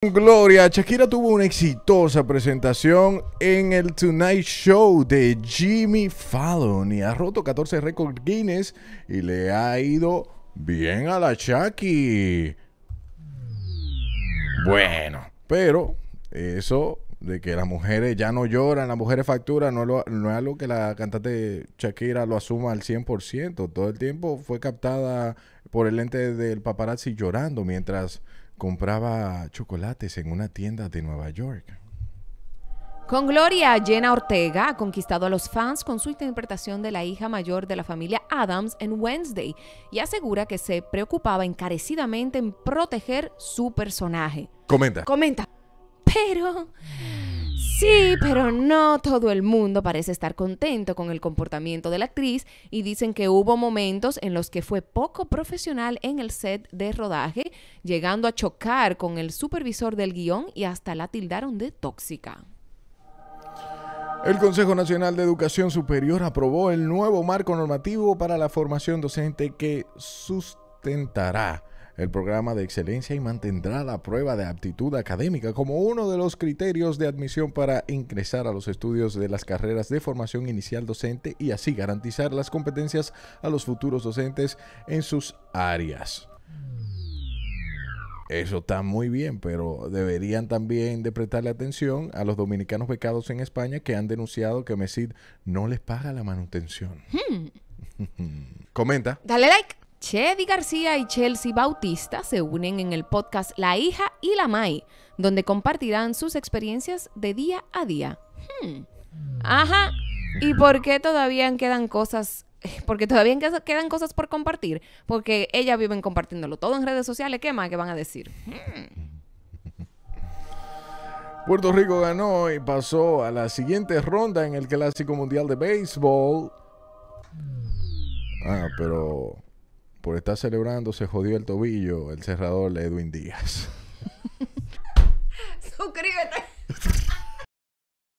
Gloria, Shakira tuvo una exitosa presentación en el Tonight Show de Jimmy Fallon y ha roto 14 récords Guinness y le ha ido bien a la Shaki. Bueno, pero eso de que las mujeres ya no lloran, las mujeres facturan, no, no es algo que la cantante Shakira lo asuma al 100%. Todo el tiempo fue captada por el lente del paparazzi llorando mientras compraba chocolates en una tienda de Nueva York. Con Gloria Jenna Ortega ha conquistado a los fans con su interpretación de la hija mayor de la familia Adams en Wednesday y asegura que se preocupaba encarecidamente en proteger su personaje. Comenta. Comenta. Pero Sí, pero no todo el mundo parece estar contento con el comportamiento de la actriz y dicen que hubo momentos en los que fue poco profesional en el set de rodaje, llegando a chocar con el supervisor del guión y hasta la tildaron de tóxica. El Consejo Nacional de Educación Superior aprobó el nuevo marco normativo para la formación docente que sustentará el programa de excelencia y mantendrá la prueba de aptitud académica como uno de los criterios de admisión para ingresar a los estudios de las carreras de formación inicial docente y así garantizar las competencias a los futuros docentes en sus áreas. Eso está muy bien, pero deberían también de prestarle atención a los dominicanos becados en España que han denunciado que Mesid no les paga la manutención. Hmm. Comenta. Dale like. Chedi García y Chelsea Bautista se unen en el podcast La hija y la Mai, donde compartirán sus experiencias de día a día. Hmm. Ajá. ¿Y por qué todavía quedan cosas? Eh, porque todavía quedan cosas por compartir, porque ellas viven compartiéndolo todo en redes sociales. ¿Qué más que van a decir? Hmm. Puerto Rico ganó y pasó a la siguiente ronda en el Clásico Mundial de Béisbol. Ah, pero Está celebrando se jodió el tobillo el cerrador Edwin Díaz. Suscríbete.